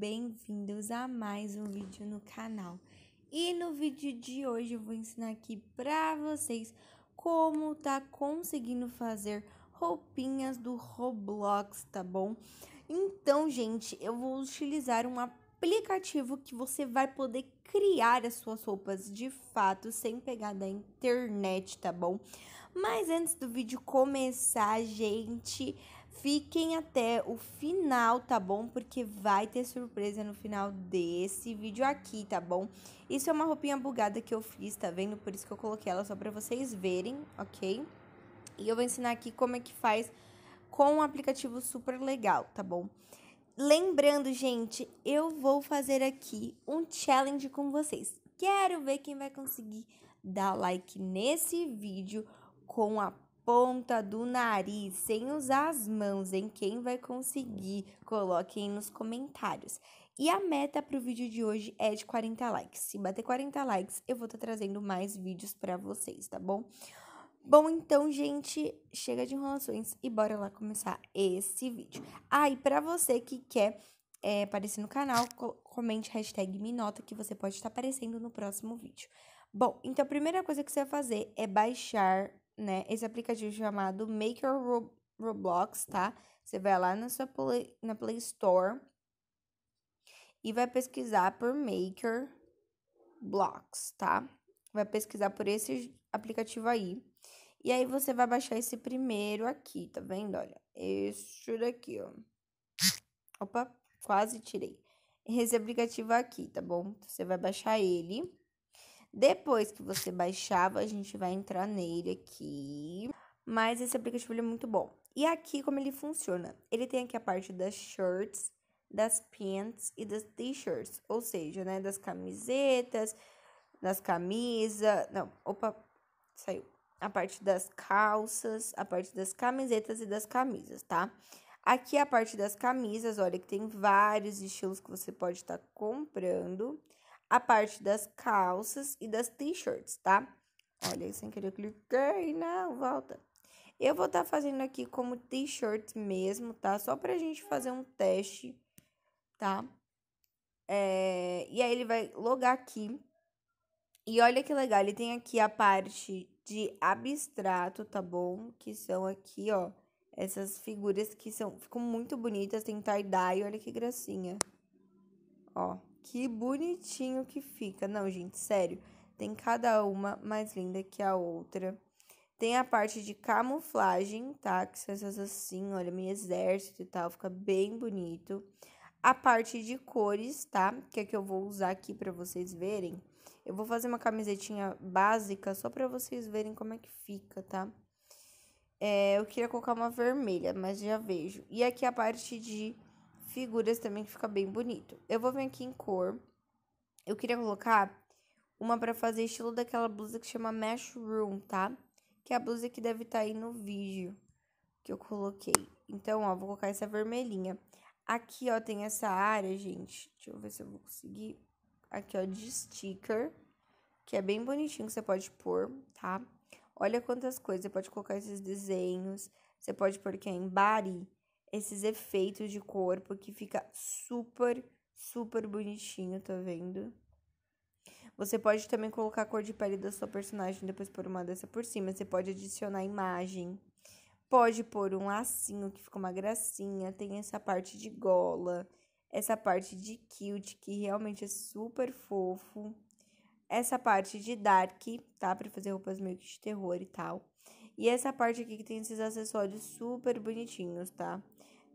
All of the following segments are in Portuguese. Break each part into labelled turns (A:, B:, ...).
A: bem-vindos a mais um vídeo no canal. E no vídeo de hoje eu vou ensinar aqui pra vocês como tá conseguindo fazer roupinhas do Roblox, tá bom? Então, gente, eu vou utilizar um aplicativo que você vai poder criar as suas roupas de fato sem pegar da internet, tá bom? Mas antes do vídeo começar, gente, Fiquem até o final, tá bom? Porque vai ter surpresa no final desse vídeo aqui, tá bom? Isso é uma roupinha bugada que eu fiz, tá vendo? Por isso que eu coloquei ela só pra vocês verem, ok? E eu vou ensinar aqui como é que faz com um aplicativo super legal, tá bom? Lembrando, gente, eu vou fazer aqui um challenge com vocês. Quero ver quem vai conseguir dar like nesse vídeo com a ponta do nariz sem usar as mãos em quem vai conseguir? Coloquem nos comentários. E a meta para o vídeo de hoje é de 40 likes. Se bater 40 likes, eu vou estar tá trazendo mais vídeos para vocês, tá bom? Bom, então, gente, chega de enrolações e bora lá começar esse vídeo. Ah, e para você que quer é, aparecer no canal, co comente hashtag Minota que você pode estar tá aparecendo no próximo vídeo. Bom, então a primeira coisa que você vai fazer é baixar né? Esse aplicativo chamado Make Your Roblox, tá? Você vai lá na sua play, na Play Store e vai pesquisar por Maker Blocks, tá? Vai pesquisar por esse aplicativo aí. E aí você vai baixar esse primeiro aqui, tá vendo? Olha, este daqui, ó. Opa, quase tirei. Esse aplicativo aqui, tá bom? Você vai baixar ele. Depois que você baixava, a gente vai entrar nele aqui. Mas esse aplicativo é muito bom. E aqui como ele funciona? Ele tem aqui a parte das shirts, das pants e das t-shirts, ou seja, né, das camisetas, das camisas, não, opa, saiu. A parte das calças, a parte das camisetas e das camisas, tá? Aqui é a parte das camisas, olha que tem vários estilos que você pode estar tá comprando a parte das calças e das t-shirts, tá? Olha, sem querer eu cliquei, não, volta. Eu vou estar tá fazendo aqui como t-shirt mesmo, tá? Só pra gente fazer um teste, tá? É... E aí ele vai logar aqui. E olha que legal, ele tem aqui a parte de abstrato, tá bom? Que são aqui, ó, essas figuras que são, ficam muito bonitas, tem tie-dye, olha que gracinha. Ó. Que bonitinho que fica. Não, gente, sério. Tem cada uma mais linda que a outra. Tem a parte de camuflagem, tá? Que são essas assim, olha, meu exército e tal. Fica bem bonito. A parte de cores, tá? Que é que eu vou usar aqui para vocês verem. Eu vou fazer uma camisetinha básica só para vocês verem como é que fica, tá? É, eu queria colocar uma vermelha, mas já vejo. E aqui a parte de figuras também que fica bem bonito. Eu vou vir aqui em cor. Eu queria colocar uma para fazer estilo daquela blusa que chama Mesh Room, tá? Que é a blusa que deve estar tá aí no vídeo que eu coloquei. Então, ó, vou colocar essa vermelhinha. Aqui, ó, tem essa área, gente. Deixa eu ver se eu vou conseguir. Aqui, ó, de sticker, que é bem bonitinho que você pode pôr, tá? Olha quantas coisas. Você pode colocar esses desenhos. Você pode pôr aqui em bari esses efeitos de corpo que fica super, super bonitinho, tá vendo? Você pode também colocar a cor de pele da sua personagem depois por uma dessa por cima. Você pode adicionar imagem. Pode pôr um lacinho que fica uma gracinha. Tem essa parte de gola. Essa parte de cute que realmente é super fofo. Essa parte de dark, tá? Pra fazer roupas meio que de terror e tal. E essa parte aqui que tem esses acessórios super bonitinhos, tá?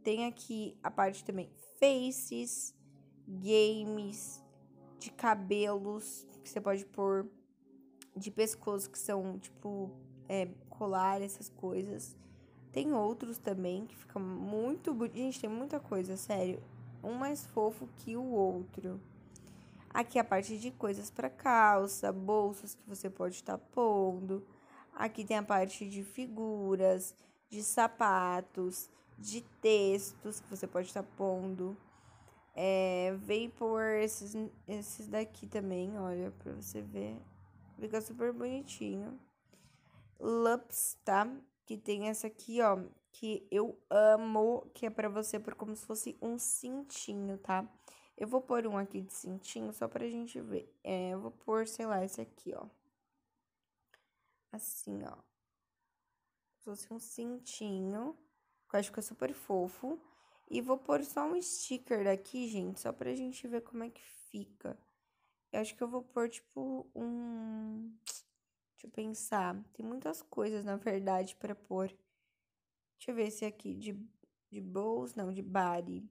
A: tem aqui a parte também faces, games, de cabelos, que você pode pôr, de pescoço, que são tipo é, colar, essas coisas. Tem outros também que fica muito bonito. Gente, tem muita coisa, sério. Um mais fofo que o outro. Aqui é a parte de coisas para calça, bolsas que você pode estar tá pondo. Aqui tem a parte de figuras, de sapatos, de textos que você pode estar tá pondo. É, vapor, esses, esses daqui também, olha, pra você ver. Fica super bonitinho. Lups, tá? Que tem essa aqui, ó, que eu amo, que é pra você por como se fosse um cintinho, tá? Eu vou pôr um aqui de cintinho só pra gente ver. É, eu vou pôr, sei lá, esse aqui, ó. Assim, ó. como Se fosse um cintinho que eu acho que é super fofo. E vou pôr só um sticker aqui gente, só pra gente ver como é que fica. Eu acho que eu vou pôr, tipo, um... Deixa eu pensar. Tem muitas coisas, na verdade, pra pôr. Deixa eu ver esse é aqui de, de Bowls, não, de Body.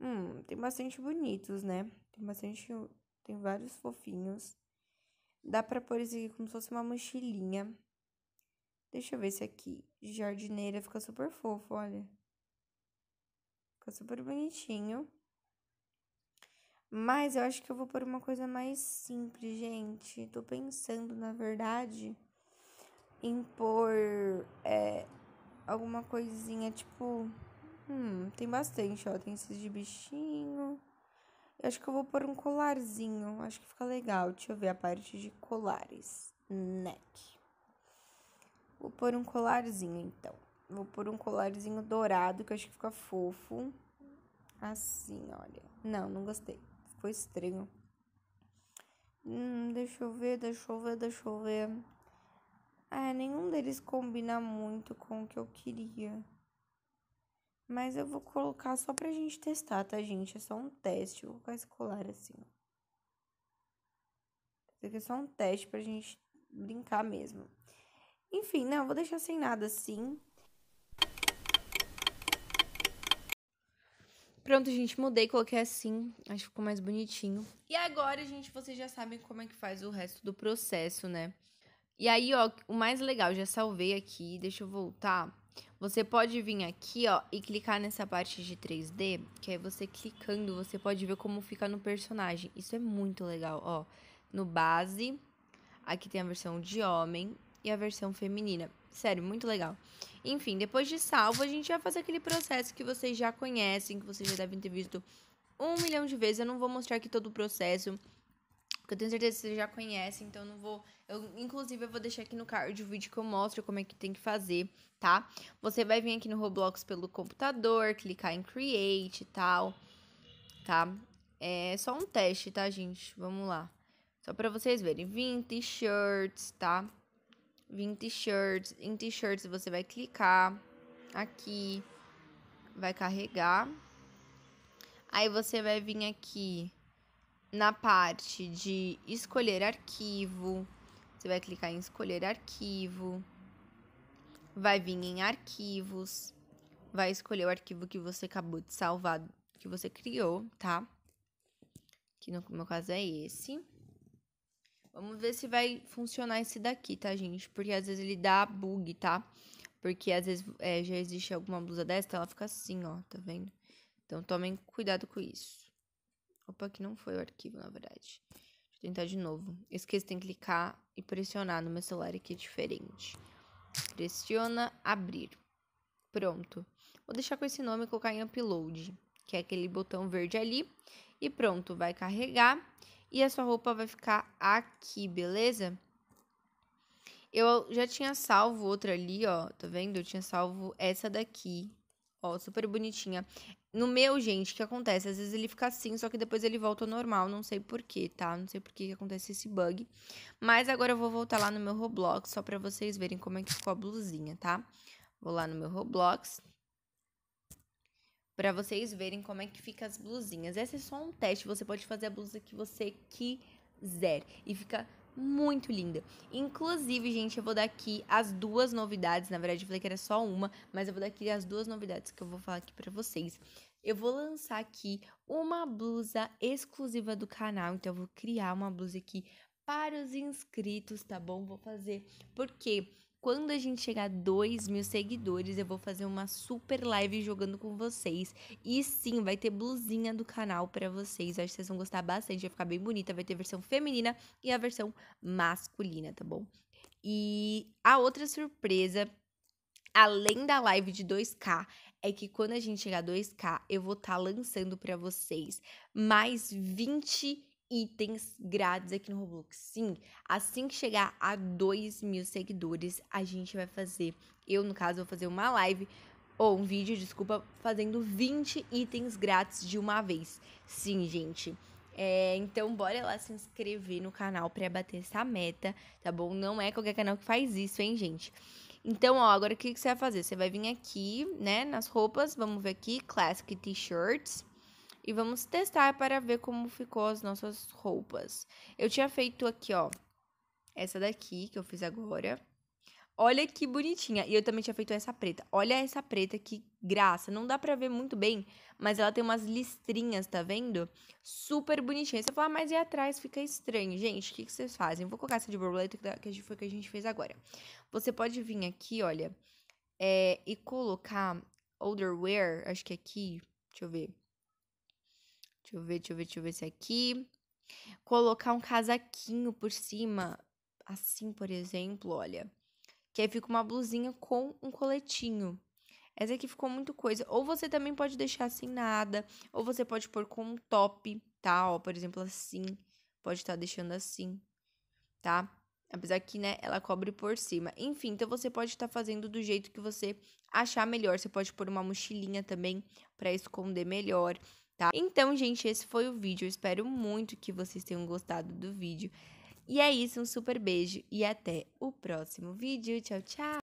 A: Hum, tem bastante bonitos, né? Tem bastante... Tem vários fofinhos. Dá pra pôr isso aqui como se fosse uma mochilinha. Deixa eu ver se aqui. Jardineira fica super fofo, olha. Fica super bonitinho. Mas eu acho que eu vou pôr uma coisa mais simples, gente. Tô pensando, na verdade, em pôr é, alguma coisinha tipo. Hum, tem bastante, ó. Tem esses de bichinho. Eu acho que eu vou pôr um colarzinho. Acho que fica legal. Deixa eu ver a parte de colares. Neck. Vou pôr um colarzinho, então. Vou pôr um colarzinho dourado, que eu acho que fica fofo. Assim, olha. Não, não gostei. Ficou estranho. Hum, deixa eu ver, deixa eu ver, deixa eu ver. Ah, nenhum deles combina muito com o que eu queria. Mas eu vou colocar só pra gente testar, tá, gente? É só um teste. Eu vou colocar esse colar assim, ó. Isso aqui é só um teste pra gente brincar mesmo. Enfim, não, vou deixar sem nada assim. Pronto, gente, mudei, coloquei assim. Acho que ficou mais bonitinho. E agora, gente, vocês já sabem como é que faz o resto do processo, né? E aí, ó, o mais legal, já salvei aqui, deixa eu voltar. Você pode vir aqui, ó, e clicar nessa parte de 3D, que aí você clicando, você pode ver como fica no personagem. Isso é muito legal, ó. No base, aqui tem a versão de homem, e a versão feminina. Sério, muito legal. Enfim, depois de salvo, a gente vai fazer aquele processo que vocês já conhecem, que vocês já devem ter visto um milhão de vezes. Eu não vou mostrar aqui todo o processo, porque eu tenho certeza que vocês já conhecem, então eu não vou... Eu, inclusive, eu vou deixar aqui no card o vídeo que eu mostro como é que tem que fazer, tá? Você vai vir aqui no Roblox pelo computador, clicar em Create e tal, tá? É só um teste, tá, gente? Vamos lá. Só pra vocês verem. vinte shirts tá? Vim t-shirts. Em t-shirts você vai clicar aqui, vai carregar. Aí você vai vir aqui na parte de escolher arquivo. Você vai clicar em escolher arquivo. Vai vir em arquivos. Vai escolher o arquivo que você acabou de salvar, que você criou, tá? Que no meu caso é esse. Vamos ver se vai funcionar esse daqui, tá, gente? Porque às vezes ele dá bug, tá? Porque às vezes é, já existe alguma blusa dessa, ela fica assim, ó, tá vendo? Então tomem cuidado com isso. Opa, aqui não foi o arquivo, na verdade. Deixa eu tentar de novo. Esqueci, tem que clicar e pressionar no meu celular aqui, é diferente. Pressiona, abrir. Pronto. Vou deixar com esse nome e colocar em upload, que é aquele botão verde ali. E pronto, vai carregar e a sua roupa vai ficar aqui, beleza? Eu já tinha salvo outra ali, ó, tá vendo? Eu tinha salvo essa daqui, ó, super bonitinha. No meu, gente, o que acontece? Às vezes ele fica assim, só que depois ele volta ao normal. Não sei porquê, tá? Não sei por que acontece esse bug. Mas agora eu vou voltar lá no meu Roblox, só pra vocês verem como é que ficou a blusinha, tá? Vou lá no meu Roblox para vocês verem como é que fica as blusinhas. Esse é só um teste, você pode fazer a blusa que você quiser e fica muito linda. Inclusive, gente, eu vou dar aqui as duas novidades, na verdade eu falei que era só uma, mas eu vou dar aqui as duas novidades que eu vou falar aqui para vocês. Eu vou lançar aqui uma blusa exclusiva do canal, então eu vou criar uma blusa aqui para os inscritos, tá bom? Vou fazer porque quando a gente chegar a 2 mil seguidores, eu vou fazer uma super live jogando com vocês. E sim, vai ter blusinha do canal para vocês. Eu acho que vocês vão gostar bastante, vai ficar bem bonita. Vai ter a versão feminina e a versão masculina, tá bom? E a outra surpresa, além da live de 2K, é que quando a gente chegar a 2K, eu vou estar tá lançando para vocês mais 20 itens grátis aqui no Roblox. Sim, assim que chegar a 2 mil seguidores, a gente vai fazer. Eu, no caso, vou fazer uma live ou um vídeo, desculpa, fazendo 20 itens grátis de uma vez. Sim, gente. É, então, bora lá se inscrever no canal para bater essa meta, tá bom? Não é qualquer canal que faz isso, hein, gente? Então, ó, agora o que, que você vai fazer? Você vai vir aqui, né, nas roupas, vamos ver aqui, Classic T-shirts e vamos testar para ver como ficou as nossas roupas. Eu tinha feito aqui, ó, essa daqui que eu fiz agora. Olha que bonitinha. E eu também tinha feito essa preta. Olha essa preta, que graça. Não dá pra ver muito bem, mas ela tem umas listrinhas, tá vendo? Super bonitinha. Você fala, ah, mas e atrás fica estranho. Gente, o que, que vocês fazem? Vou colocar essa de borboleta, que foi o que a gente fez agora. Você pode vir aqui, olha, é, e colocar outerwear, acho que é aqui, deixa eu ver. Deixa eu ver, deixa eu ver, deixa eu ver esse é aqui. Colocar um casaquinho por cima, assim, por exemplo, olha. Que aí fica uma blusinha com um coletinho. Essa aqui ficou muito coisa. Ou você também pode deixar sem nada, ou você pode pôr com um top, tá? Ó, por exemplo, assim. Pode estar tá deixando assim, tá? Apesar que, né, ela cobre por cima. Enfim, então você pode estar tá fazendo do jeito que você achar melhor. Você pode pôr uma mochilinha também para esconder melhor tá? Então, gente, esse foi o vídeo. Eu espero muito que vocês tenham gostado do vídeo. E é isso, um super beijo e até o próximo vídeo. Tchau, tchau!